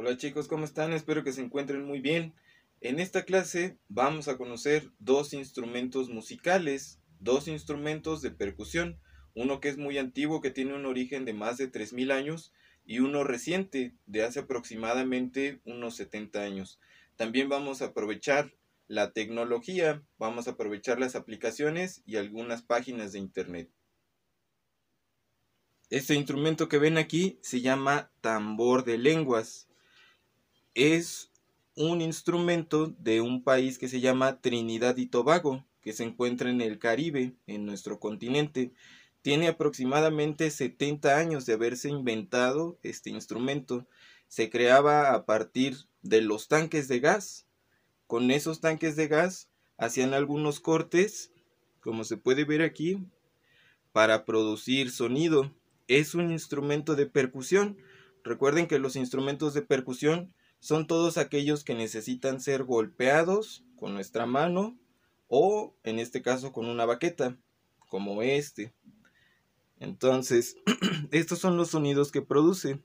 Hola chicos, ¿cómo están? Espero que se encuentren muy bien. En esta clase vamos a conocer dos instrumentos musicales, dos instrumentos de percusión, uno que es muy antiguo, que tiene un origen de más de 3.000 años, y uno reciente, de hace aproximadamente unos 70 años. También vamos a aprovechar la tecnología, vamos a aprovechar las aplicaciones y algunas páginas de internet. Este instrumento que ven aquí se llama tambor de lenguas es un instrumento de un país que se llama Trinidad y Tobago, que se encuentra en el Caribe, en nuestro continente. Tiene aproximadamente 70 años de haberse inventado este instrumento. Se creaba a partir de los tanques de gas. Con esos tanques de gas hacían algunos cortes, como se puede ver aquí, para producir sonido. Es un instrumento de percusión. Recuerden que los instrumentos de percusión son todos aquellos que necesitan ser golpeados con nuestra mano o en este caso con una baqueta, como este. Entonces, estos son los sonidos que produce.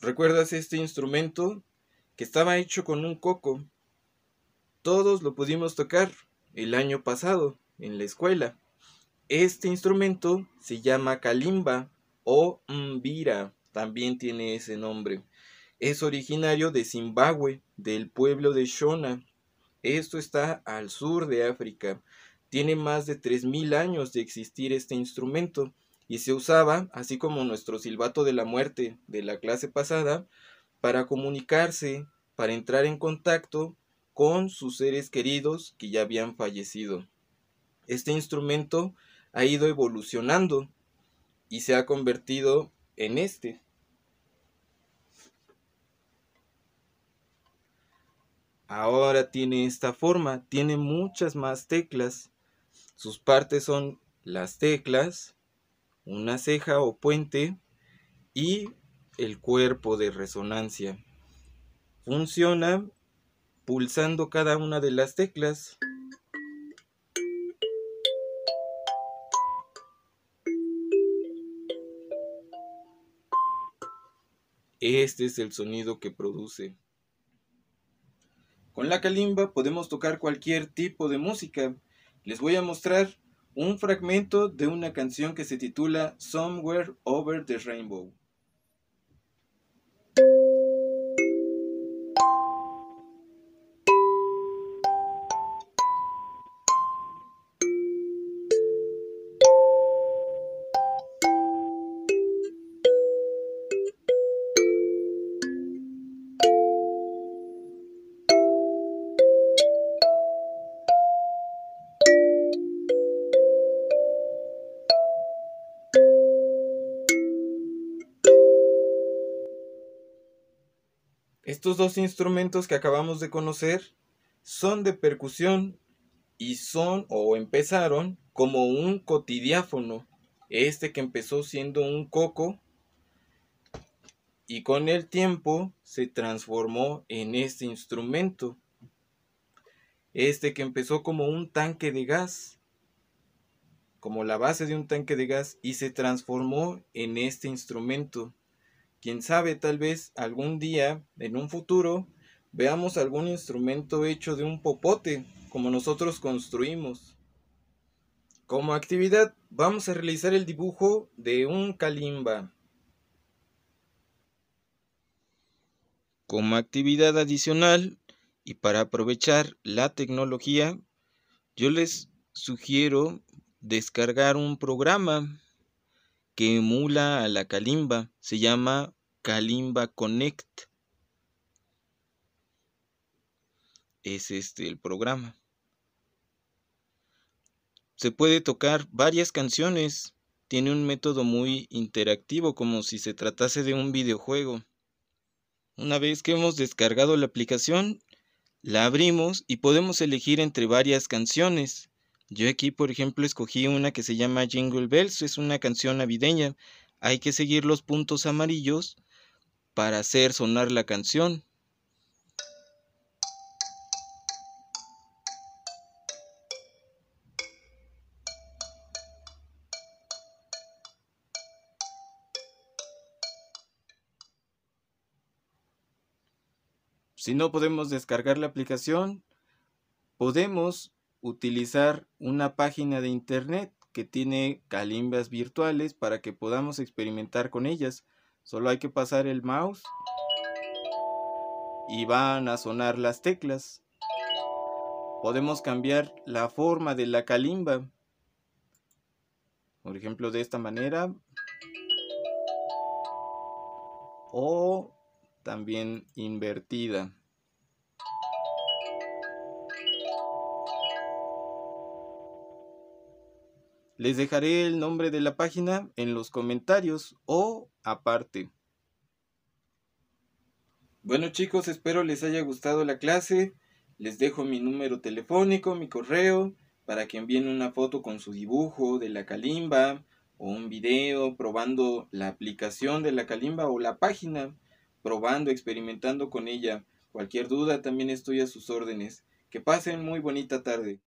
¿Recuerdas este instrumento? Que estaba hecho con un coco. Todos lo pudimos tocar el año pasado en la escuela. Este instrumento se llama kalimba o mbira, también tiene ese nombre. Es originario de Zimbabue, del pueblo de Shona. Esto está al sur de África. Tiene más de 3.000 años de existir este instrumento y se usaba, así como nuestro silbato de la muerte de la clase pasada, para comunicarse, para entrar en contacto con sus seres queridos que ya habían fallecido. Este instrumento ha ido evolucionando y se ha convertido en este. Ahora tiene esta forma, tiene muchas más teclas. Sus partes son las teclas, una ceja o puente y el cuerpo de resonancia. Funciona pulsando cada una de las teclas. Este es el sonido que produce. Con la calimba podemos tocar cualquier tipo de música. Les voy a mostrar un fragmento de una canción que se titula Somewhere Over the Rainbow. Estos dos instrumentos que acabamos de conocer son de percusión y son o empezaron como un cotidiáfono, este que empezó siendo un coco y con el tiempo se transformó en este instrumento, este que empezó como un tanque de gas, como la base de un tanque de gas y se transformó en este instrumento. Quién sabe, tal vez algún día, en un futuro, veamos algún instrumento hecho de un popote, como nosotros construimos. Como actividad, vamos a realizar el dibujo de un kalimba. Como actividad adicional y para aprovechar la tecnología, yo les sugiero descargar un programa que emula a la kalimba. Se llama Kalimba Connect. Es este el programa. Se puede tocar varias canciones. Tiene un método muy interactivo, como si se tratase de un videojuego. Una vez que hemos descargado la aplicación, la abrimos y podemos elegir entre varias canciones. Yo aquí, por ejemplo, escogí una que se llama Jingle Bells, es una canción navideña. Hay que seguir los puntos amarillos para hacer sonar la canción. Si no podemos descargar la aplicación, podemos utilizar una página de internet que tiene calimbas virtuales para que podamos experimentar con ellas. Solo hay que pasar el mouse y van a sonar las teclas. Podemos cambiar la forma de la calimba. Por ejemplo, de esta manera. O también invertida. Les dejaré el nombre de la página en los comentarios o aparte. Bueno chicos, espero les haya gustado la clase. Les dejo mi número telefónico, mi correo, para que envíen una foto con su dibujo de la calimba o un video probando la aplicación de la calimba o la página, probando, experimentando con ella. Cualquier duda también estoy a sus órdenes. Que pasen muy bonita tarde.